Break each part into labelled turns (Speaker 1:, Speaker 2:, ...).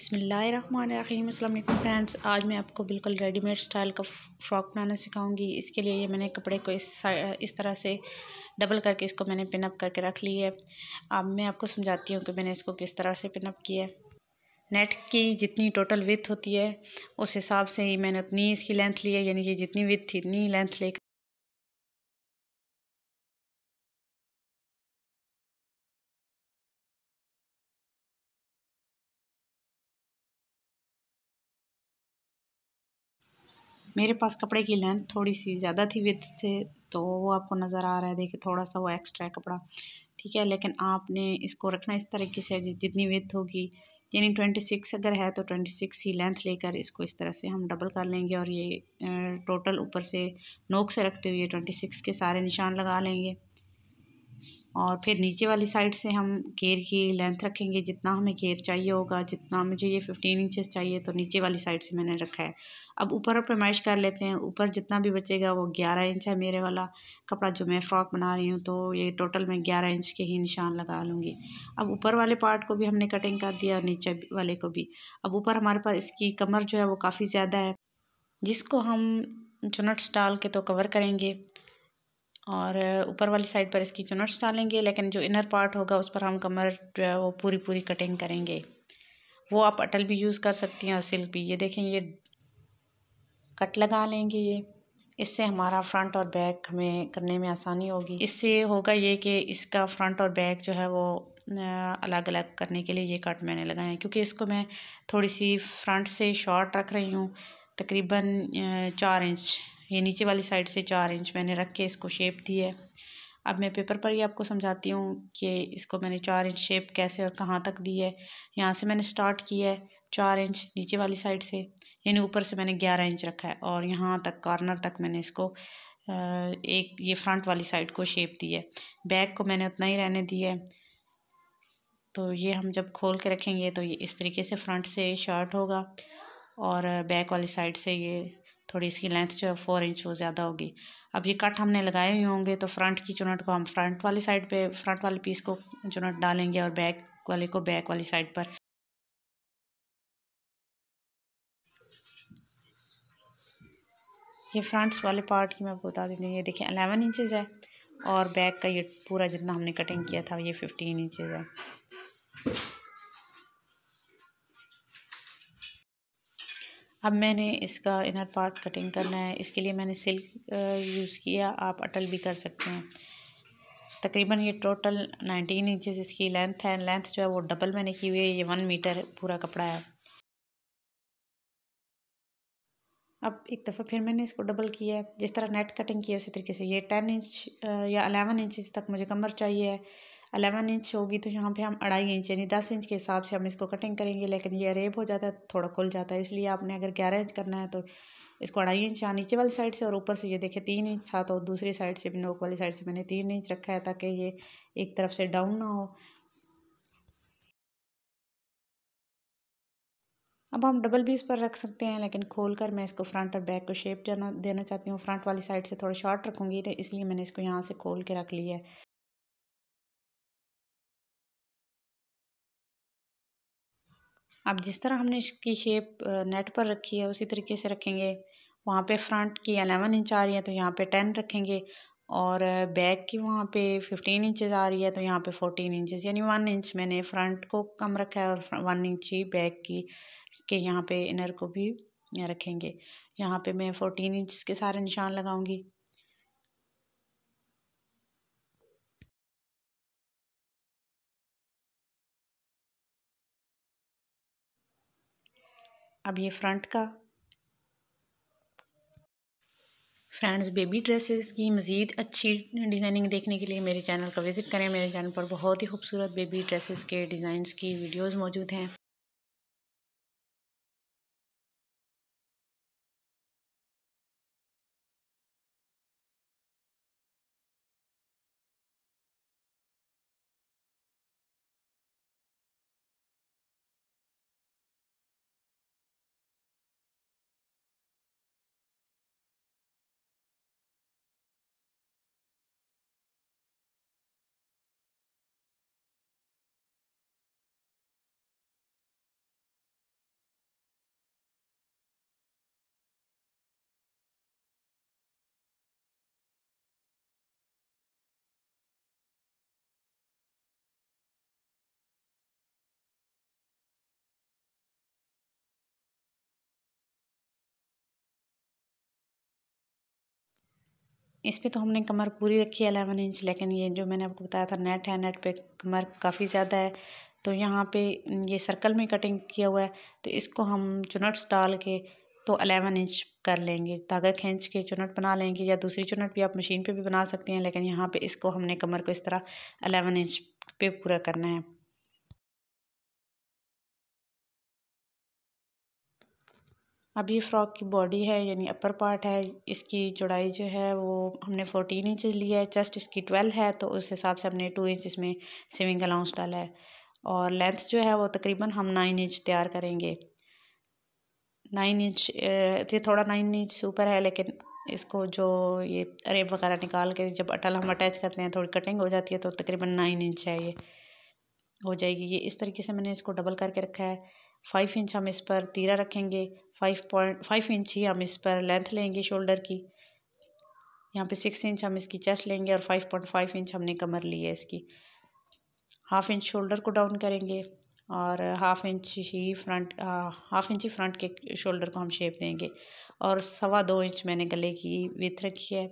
Speaker 1: अस्सलाम वालेकुम फ्रेंड्स आज मैं आपको बिल्कुल रेडीमेड स्टाइल का फ्रॉक बनाना सिखाऊंगी इसके लिए ये मैंने कपड़े को इस इस तरह से डबल करके इसको मैंने पिनअप करके रख ली है अब मैं आपको समझाती हूँ कि मैंने इसको किस तरह से पिनअप किया है नेट की जितनी टोटल विथ होती है उस हिसाब से ही मैंने उतनी इसकी लेंथ ली है यानी
Speaker 2: कि जितनी विथ थी इतनी लेंथ लेकर मेरे पास कपड़े
Speaker 1: की लेंथ थोड़ी सी ज़्यादा थी विथ से तो वो आपको नज़र आ रहा है देखिए थोड़ा सा वो एक्स्ट्रा है कपड़ा ठीक है लेकिन आपने इसको रखना इस तरीके से जितनी विथ होगी यानी ट्वेंटी सिक्स अगर है तो ट्वेंटी सिक्स ही लेंथ लेकर इसको इस तरह से हम डबल कर लेंगे और ये टोटल ऊपर से नोक से रखते हुए ट्वेंटी सिक्स के सारे निशान लगा लेंगे और फिर नीचे वाली साइड से हम घेर की लेंथ रखेंगे जितना हमें घेर चाहिए होगा जितना मुझे ये फिफ्टीन इंचेस चाहिए तो नीचे वाली साइड से मैंने रखा है अब ऊपर और पैमाइश कर लेते हैं ऊपर जितना भी बचेगा वो ग्यारह इंच है मेरे वाला कपड़ा जो मैं फ़्रॉक बना रही हूँ तो ये टोटल मैं ग्यारह इंच के ही निशान लगा लूँगी अब ऊपर वाले पार्ट को भी हमने कटिंग कर दिया और नीचे वाले को भी अब ऊपर हमारे पास इसकी कमर जो है वो काफ़ी ज़्यादा है जिसको हम चुनट्स डाल के तो कवर करेंगे और ऊपर वाली साइड पर इसकी चुनट्स डालेंगे लेकिन जो इनर पार्ट होगा उस पर हम कमर जो है वो पूरी पूरी कटिंग करेंगे वो आप अटल भी यूज़ कर सकती हैं और सिल्क भी ये देखें ये कट लगा लेंगे ये इससे हमारा फ्रंट और बैक हमें करने में आसानी होगी इससे होगा ये कि इसका फ्रंट और बैक जो है वो अलग अलग करने के लिए ये कट मैंने लगाए हैं क्योंकि इसको मैं थोड़ी सी फ्रंट से शॉर्ट रख रही हूँ तकरीबन चार इंच ये नीचे वाली साइड से चार इंच मैंने रख के इसको शेप दी है अब मैं पेपर पर ही आपको समझाती हूँ कि इसको मैंने चार इंच शेप कैसे और कहाँ तक दी है यहाँ से मैंने स्टार्ट किया है चार इंच नीचे वाली साइड से यानी ऊपर से मैंने ग्यारह इंच रखा है और यहाँ तक कॉर्नर तक मैंने इसको एक ये फ्रंट वाली साइड को शेप दी है बैक को मैंने उतना ही रहने दिया है तो ये हम जब खोल के रखेंगे तो ये इस तरीके से फ्रंट से शर्ट होगा और बैक वाली साइड से ये थोड़ी इसकी लेंथ जो है फोर इंच वो ज़्यादा होगी अब ये कट हमने लगाए हुए होंगे तो फ्रंट की चुनट को हम फ्रंट वाली साइड पे फ्रंट वाले पीस को चुनट डालेंगे और बैक वाले को बैक वाली साइड पर ये फ्रंट्स वाले पार्ट की मैं आपको बता देती हूँ ये देखिए अलेवन इंचज़ है और बैक का ये पूरा जितना हमने कटिंग किया था ये फिफ्टीन इंचज़ है अब मैंने इसका इनर पार्ट कटिंग करना है इसके लिए मैंने सिल्क यूज़ किया आप अटल भी कर सकते हैं तकरीबन ये टोटल नाइनटीन इंचेस इसकी लेंथ है लेंथ जो है वो डबल मैंने की हुई है ये वन मीटर पूरा कपड़ा है अब एक दफ़ा फिर मैंने इसको डबल किया है जिस तरह नेट कटिंग की है उसी तरीके से ये टेन इंच या अलेवन इंचज़ तक मुझे कमर चाहिए है अलेवन इंच होगी तो यहाँ पे हम अढ़ाई इंच यानी दस इंच के हिसाब से हम इसको कटिंग करेंगे लेकिन ये रेप हो जाता है थोड़ा खुल जाता है इसलिए आपने अगर ग्यारह इंच करना है तो इसको अढ़ाई इंच यहाँ नीचे वाली साइड से और ऊपर से ये देखे तीन इंच था तो दूसरी साइड से भी नोक वाली साइड से मैंने तीन इंच रखा है ताकि ये एक तरफ से डाउन ना हो अब हम डबल भी इस पर रख सकते हैं लेकिन खोल कर मैं इसको फ्रंट और बैक को शेप देना देना चाहती हूँ फ्रंट वाली साइड से थोड़ा शॉर्ट रखूँगी तो इसलिए मैंने इसको यहाँ से खोल के रख लिया है अब जिस तरह हमने इसकी शेप नेट पर रखी है उसी तरीके से रखेंगे वहाँ पे फ्रंट की अलेवन इंच आ रही है तो यहाँ पे टेन रखेंगे और बैक की वहाँ पे फिफ्टीन इंचेस आ रही है तो यहाँ पे फोर्टीन इंचेस यानी वन इंच मैंने फ्रंट को कम रखा है और वन इंच ही बैक की के यहाँ पे इनर को भी रखेंगे यहाँ पे मैं फोर्टीन इंच के सारे निशान लगाऊँगी अब ये फ्रंट का फ्रेंड्स बेबी ड्रेसेस की मज़ीद अच्छी डिज़ाइनिंग देखने के लिए मेरे चैनल का विज़िट करें मेरे चैनल पर बहुत ही खूबसूरत बेबी ड्रेसेस के डिज़ाइंस की वीडियोस मौजूद हैं इस पर तो हमने कमर पूरी रखी है अलेवन इंच लेकिन ये जो मैंने आपको बताया था नेट है नेट पे कमर काफ़ी ज़्यादा है तो यहाँ पे ये सर्कल में कटिंग किया हुआ है तो इसको हम चुनट्स डाल के तो अलेवन इंच कर लेंगे धागा खींच के चुनट बना लेंगे या दूसरी चुनट भी आप मशीन पे भी बना सकते हैं लेकिन यहाँ पे इसको हमने कमर को इस तरह अलेवन इंच पे पूरा करना है अब ये फ़्रॉक की बॉडी है यानी अपर पार्ट है इसकी चौड़ाई जो है वो हमने फ़ोर्टीन इंचज़ लिया है चेस्ट इसकी ट्वेल्व है तो उस हिसाब से हमने टू इंच इसमें सिविंग अलाउंस डाला है और लेंथ जो है वो तकरीबन हम नाइन इंच तैयार करेंगे नाइन इंच ये थोड़ा नाइन इंच ऊपर है लेकिन इसको जो ये रेप वगैरह निकाल के जब अटल हम अटैच करते हैं थोड़ी कटिंग हो जाती है तो तकरीबन नाइन इंच है ये हो जाएगी ये इस तरीके से मैंने इसको डबल करके रखा है फाइव इंच हम इस पर तीरा रखेंगे फाइव पॉइंट फाइव इंच ही हम इस पर लेंथ लेंगे शोल्डर की यहाँ पे सिक्स इंच हम इसकी चेस्ट लेंगे और फाइव पॉइंट फाइव इंच हमने कमर ली है इसकी हाफ इंच शोल्डर को डाउन करेंगे और हाफ इंच ही फ्रंट हाफ इंच ही फ्रंट के शोल्डर को हम शेप देंगे और सवा दो इंच मैंने गले की विथ रखी है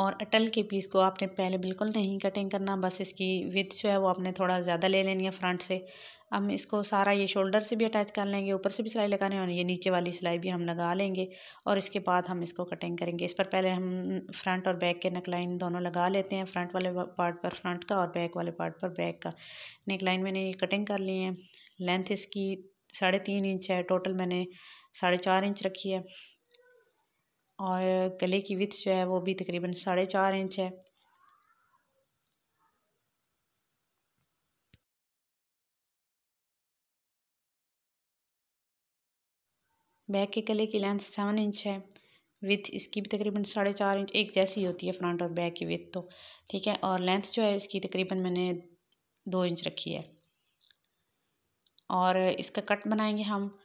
Speaker 1: और अटल के पीस को आपने पहले बिल्कुल नहीं कटिंग करना बस इसकी विथ जो है वो आपने थोड़ा ज़्यादा ले लेनी है फ्रंट से हम इसको सारा ये शोल्डर से भी अटैच कर लेंगे ऊपर से भी सिलाई लगाने और ये नीचे वाली सिलाई भी हम लगा लेंगे और इसके बाद हम इसको कटिंग करेंगे इस पर पहले हम फ्रंट और बैक के नेकलाइन दोनों लगा लेते हैं फ्रंट वाले पार्ट पर फ्रंट का और बैक वाले पार्ट पर बैक का नेकलाइन मैंने ये कटिंग कर ली है लेंथ इसकी साढ़े तीन इंच है टोटल मैंने साढ़े चार इंच रखी है और गले की विथ जो है वो भी तकरीबन साढ़े चार इंच है बैक के गले की लेंथ सेवन इंच है विथ इसकी भी तकरीबन साढ़े चार इंच एक जैसी होती है फ्रंट और बैक की विथ तो ठीक है और लेंथ जो है इसकी तकरीबन मैंने दो इंच रखी है और इसका कट बनाएंगे हम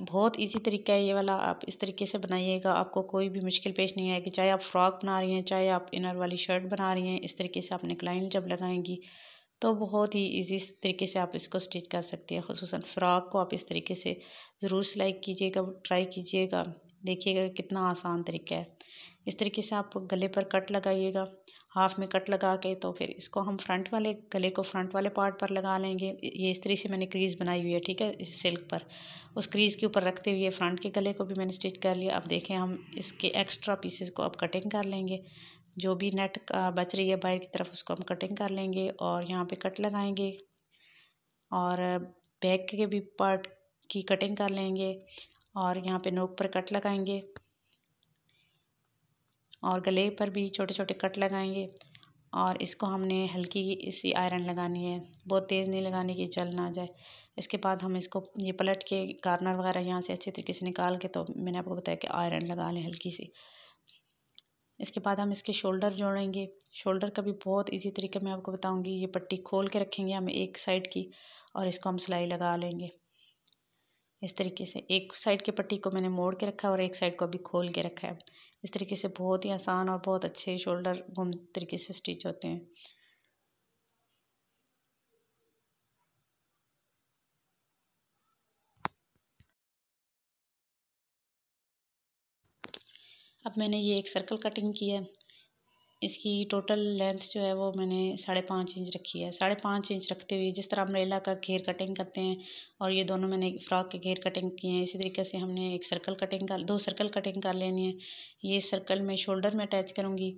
Speaker 1: बहुत इजी तरीका है ये वाला आप इस तरीके से बनाइएगा आपको कोई भी मुश्किल पेश नहीं आएगी चाहे आप फ्रॉक बना रही हैं चाहे आप इनर वाली शर्ट बना रही हैं इस तरीके से आप नेकलाइन जब लगाएंगी तो बहुत ही इजी तरीके से आप इसको स्टिच कर सकती हैं खसूस फ़्रॉक को आप इस तरीके से ज़रूर सिलाई कीजिएगा ट्राई कीजिएगा देखिएगा कितना आसान तरीका है इस तरीके से आप गले पर कट लगाइएगा हाफ़ में कट लगा के तो फिर इसको हम फ्रंट वाले गले को फ्रंट वाले पार्ट पर लगा लेंगे ये इस तरीके से मैंने क्रीज़ बनाई हुई है ठीक है इस सिल्क पर उस क्रीज़ के ऊपर रखते हुए फ्रंट के गले को भी मैंने स्टिच कर लिया अब देखें हम इसके एक्स्ट्रा पीसेस को अब कटिंग कर लेंगे जो भी नेट बच रही है बाहर की तरफ उसको हम कटिंग कर लेंगे और यहाँ पर कट लगाएंगे और बैक के भी पार्ट की कटिंग कर लेंगे और यहाँ पर नोक पर कट लगाएंगे और गले पर भी छोटे छोटे कट लगाएंगे और इसको हमने हल्की सी आयरन लगानी है बहुत तेज़ नहीं लगाने की चल ना जाए इसके बाद हम इसको ये पलट के कार्नर वगैरह यहाँ से अच्छे तरीके से निकाल के तो मैंने आपको बताया कि आयरन लगा लें हल्की सी इसके बाद हम इसके शोल्डर जोड़ेंगे शोल्डर का भी बहुत इजी तरीके मैं आपको बताऊंगी ये पट्टी खोल के रखेंगे हम एक साइड की और इसको हम सिलाई लगा लेंगे इस तरीके से एक साइड की पट्टी को मैंने मोड़ के रखा है और एक साइड को अभी खोल के रखा है इस तरीके से बहुत ही आसान और बहुत अच्छे शोल्डर गुम तरीके से स्टिच होते हैं अब मैंने ये एक सर्कल कटिंग की है इसकी टोटल लेंथ जो है वो मैंने साढ़े पाँच इंच रखी है साढ़े पाँच इंच रखते हुए जिस तरह अम्ब्रेला का घेर कटिंग करते हैं और ये दोनों मैंने फ्रॉक के घेर कटिंग किए हैं इसी तरीके से हमने एक सर्कल कटिंग कर दो सर्कल कटिंग कर लेनी है ये सर्कल मैं शोल्डर में अटैच करूँगी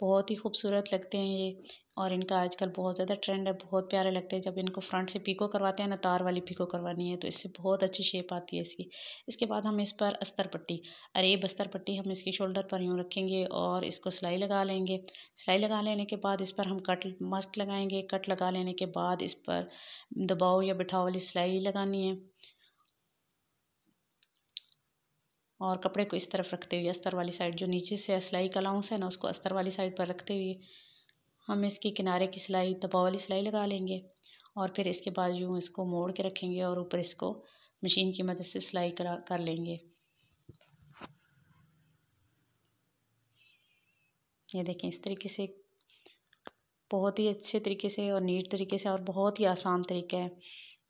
Speaker 1: बहुत ही खूबसूरत लगते हैं ये और इनका आजकल बहुत ज़्यादा ट्रेंड है बहुत प्यारे लगते हैं जब इनको फ्रंट से पीको करवाते हैं ना तार वाली पीको करवानी है तो इससे बहुत अच्छी शेप आती है इसकी इसके बाद हम इस पर अस्तर पट्टी अरेब अस्तर पट्टी हम इसकी शोल्डर पर यूँ रखेंगे और इसको सिलाई लगा लेंगे सिलाई लगा लेने के बाद इस पर हम कट मस्ट लगाएंगे कट लगा लेने के बाद इस पर दबाव या बिठाव वाली सिलाई लगानी है और कपड़े को इस तरफ रखते हुए अस्तर वाली साइड जो नीचे से सिलाई का लाउंस है ना उसको अस्तर वाली साइड पर रखते हुए हम इसके किनारे की सिलाई दबाव वाली सिलाई लगा लेंगे और फिर इसके बाद यूँ इसको मोड़ के रखेंगे और ऊपर इसको मशीन की मदद से सिलाई करा कर लेंगे ये देखें इस तरीके से बहुत ही अच्छे तरीके से और नीट तरीके से और बहुत ही आसान तरीका है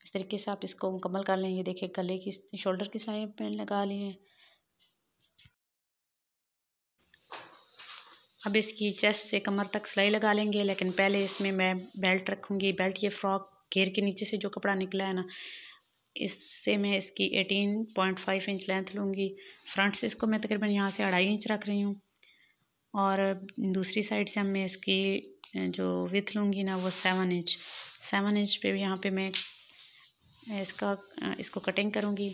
Speaker 1: इस तरीके से आप इसको मुकम्मल कर लेंगे देखें गले की शोल्डर की सिलाई लगा ली हैं अब इसकी चेस्ट से कमर तक सिलाई लगा लेंगे लेकिन पहले इसमें मैं बेल्ट रखूँगी बेल्ट ये फ्रॉक घेर के नीचे से जो कपड़ा निकला है ना इससे मैं इसकी eighteen point five inch length लूँगी फ्रंट से इसको मैं तकरीबन यहाँ से अढ़ाई इंच रख रही हूँ और दूसरी साइड से हम मैं इसकी जो विथ लूँगी ना वो सेवन इंच सेवन इंच पे भी यहाँ पे मैं इसका इसको कटिंग करूँगी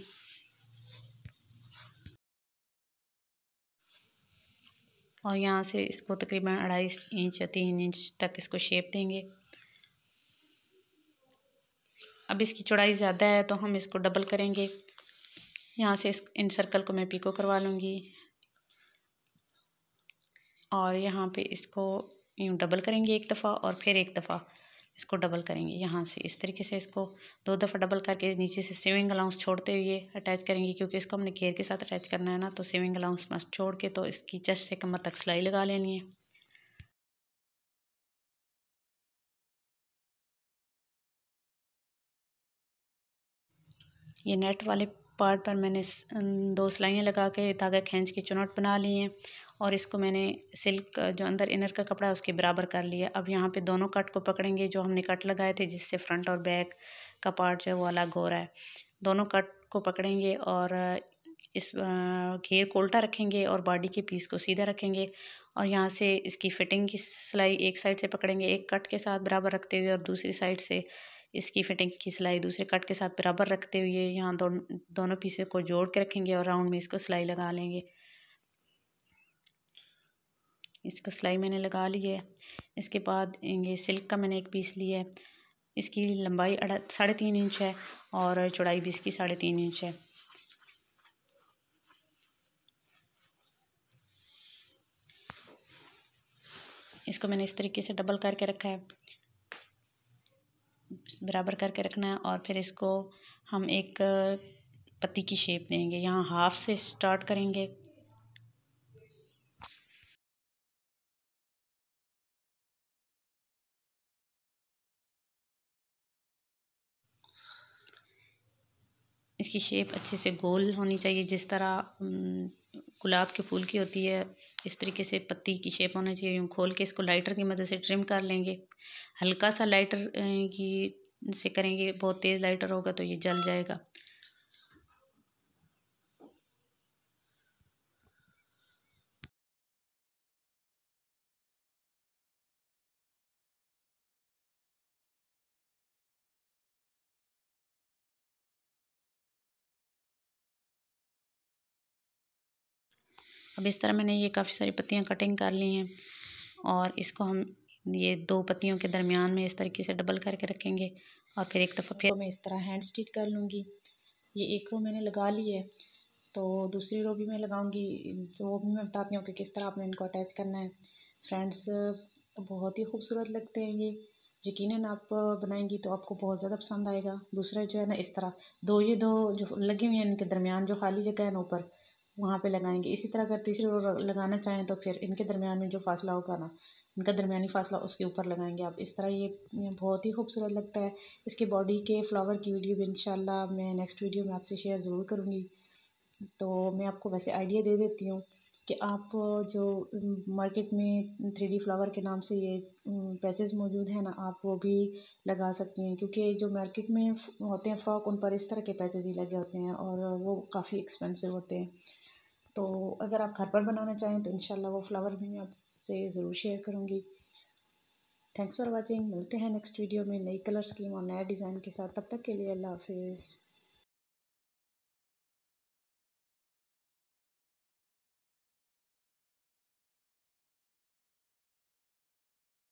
Speaker 1: और यहाँ से इसको तकरीबन अढ़ाई इंच या तीन इंच तक इसको शेप देंगे अब इसकी चौड़ाई ज़्यादा है तो हम इसको डबल करेंगे यहाँ से इस इन सर्कल को मैं पीको करवा लूँगी और यहाँ पे इसको यूँ डबल करेंगे एक दफ़ा और फिर एक दफ़ा इसको डबल करेंगे यहाँ से इस तरीके से इसको दो दफ़ा डबल करके नीचे से सेविंग अलाउंस छोड़ते हुए अटैच करेंगे क्योंकि इसको हमने घेर के साथ अटैच करना है ना तो सेविंग अलाउंस मस्त छोड़ के तो इसकी चस्ट से कमर तक सिलाई लगा लेनी है ये नेट वाले पार्ट पर मैंने दो सिलाइयाँ लगा के धागे खींच के चुनौट बना ली हैं और इसको मैंने सिल्क जो अंदर इनर का कपड़ा है उसके बराबर कर लिया अब यहाँ पे दोनों कट को पकड़ेंगे जो हमने कट लगाए थे जिससे फ्रंट और बैक का पार्ट जो है वो अलग हो रहा है दोनों कट को पकड़ेंगे और इस घेर को उल्टा रखेंगे और बॉडी के पीस को सीधा रखेंगे और यहाँ से इसकी फिटिंग की सिलाई एक साइड से पकड़ेंगे एक कट के साथ बराबर रखते हुए और दूसरी साइड से इसकी फिटिंग की सिलाई दूसरे कट के साथ बराबर रखते हुए यहाँ दो, दोनों पीसे को जोड़ के रखेंगे और राउंड में इसको सिलाई लगा लेंगे इसको सिलाई मैंने लगा ली है इसके बाद ये सिल्क का मैंने एक पीस लिया है इसकी लंबाई अड़ा साढ़े तीन इंच है और चौड़ाई भी इसकी साढ़े तीन इंच है इसको मैंने इस तरीके से डबल करके रखा है बराबर करके रखना है और फिर इसको हम एक पत्ती की शेप देंगे यहाँ हाफ से स्टार्ट करेंगे इसकी शेप अच्छे से गोल होनी चाहिए जिस तरह गुलाब के फूल की होती है इस तरीके से पत्ती की शेप होना चाहिए यूँ खोल के इसको लाइटर की मदद से ट्रिम कर लेंगे हल्का सा लाइटर की से करेंगे बहुत तेज़ लाइटर होगा तो ये जल जाएगा अब इस तरह मैंने ये काफ़ी सारी पत्तियाँ कटिंग कर ली हैं और इसको हम ये दो पत्तियों के दरमियान में इस तरीके से डबल करके रखेंगे और फिर एक दफ़ा फिर मैं इस तरह हैंड स्टिच कर लूँगी ये एक रो मैंने लगा ली है तो दूसरी रो भी मैं लगाऊंगी वो भी मैं बताती हूँ कि किस तरह आपने इनको अटैच करना है फ्रेंड्स बहुत ही खूबसूरत लगते हैं ये यकीनन आप बनाएंगी तो आपको बहुत ज़्यादा पसंद आएगा दूसरा जो है ना इस तरह दो ये दो जो लगे हुए हैं इनके दरमियान जो खाली जगह है ना ऊपर वहाँ पे लगाएंगे इसी तरह अगर तीसरे रो लगाना चाहें तो फिर इनके दरमियान में जो फासला होगा ना इनका दरमियानी फासला उसके ऊपर लगाएंगे आप इस तरह ये बहुत ही खूबसूरत लगता है इसके बॉडी के फ्लावर की वीडियो भी इनशाला मैं नेक्स्ट वीडियो में आपसे शेयर ज़रूर करूँगी तो मैं आपको वैसे आइडिया दे देती हूँ कि आप जो मार्केट में थ्री डी फ्लावर के नाम से ये पैचेज़ मौजूद हैं ना आप वो भी लगा सकती हैं क्योंकि जो मार्केट में होते हैं फ्रॉक उन पर इस तरह के पैचेज़ ही लगे होते हैं और वो काफ़ी एक्सपेंसिव होते हैं तो अगर आप घर पर बनाना चाहें तो इन वो फ्लावर भी मैं आपसे ज़रूर शेयर करूँगी थैंक्स फॉर वॉचिंग मिलते हैं नेक्स्ट वीडियो में नई कलर स्कीम और नया डिज़ाइन के साथ तब तक के लिए अल्लाह हाफिज़